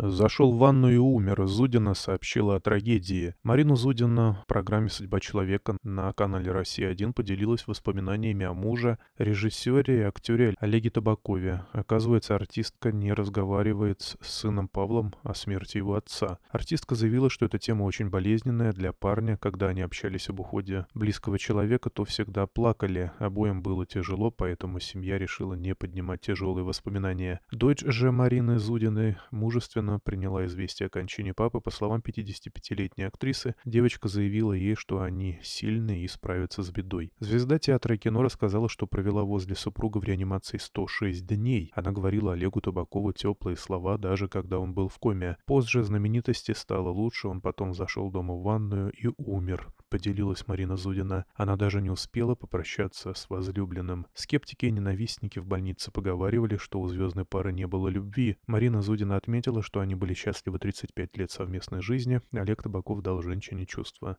Зашел в ванную и умер. Зудина сообщила о трагедии. Марина Зудина в программе «Судьба человека» на канале «Россия-1» поделилась воспоминаниями о муже, режиссере и актере Олеге Табакове. Оказывается, артистка не разговаривает с сыном Павлом о смерти его отца. Артистка заявила, что эта тема очень болезненная для парня. Когда они общались об уходе близкого человека, то всегда плакали. Обоим было тяжело, поэтому семья решила не поднимать тяжелые воспоминания. Дочь же Марины Зудины мужественно Логинина приняла известие о кончине папы, по словам 55-летней актрисы, девочка заявила ей, что они сильны и справятся с бедой. Звезда театра и кино рассказала, что провела возле супруга в реанимации 106 дней. Она говорила Олегу Табакову теплые слова, даже когда он был в коме. Позже знаменитости стало лучше, он потом зашел дома в ванную и умер, поделилась Марина Зудина. Она даже не успела попрощаться с возлюбленным. Скептики и ненавистники в больнице поговаривали, что у звездной пары не было любви. Марина Зудина отметила, что что они были счастливы 35 лет совместной жизни, Олег Табаков дал женщине чувство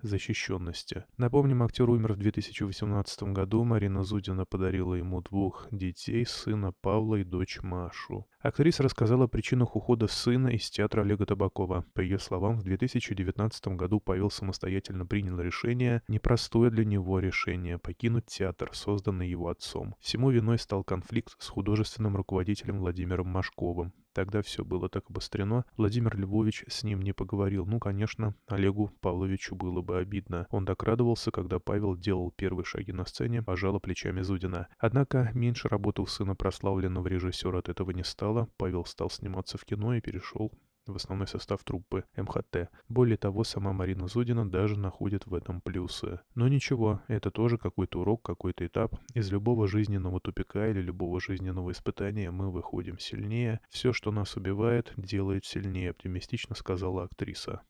защищенности. Напомним, актер умер в 2018 году, Марина Зудина подарила ему двух детей, сына Павла и дочь Машу. Актриса рассказала о причинах ухода сына из театра Олега Табакова. По ее словам, в 2019 году Павел самостоятельно принял решение, непростое для него решение, покинуть театр, созданный его отцом. Всему виной стал конфликт с художественным руководителем Владимиром Машковым. Тогда все было так обострено, Владимир Львович с ним не поговорил. Ну, конечно, Олегу Павловичу было бы обидно. Он докрадывался, когда Павел делал первые шаги на сцене, пожала плечами Зудина. Однако меньше работал сына прославленного режиссера от этого не стало, зала Павел стал сниматься в кино и перешел в основной состав труппы МХТ. Более того, сама Марина Зудина даже находит в этом плюсы. Но ничего, это тоже какой-то урок, какой-то этап. Из любого жизненного тупика или любого жизненного испытания мы выходим сильнее. Все, что нас убивает, делает сильнее, оптимистично сказала актриса.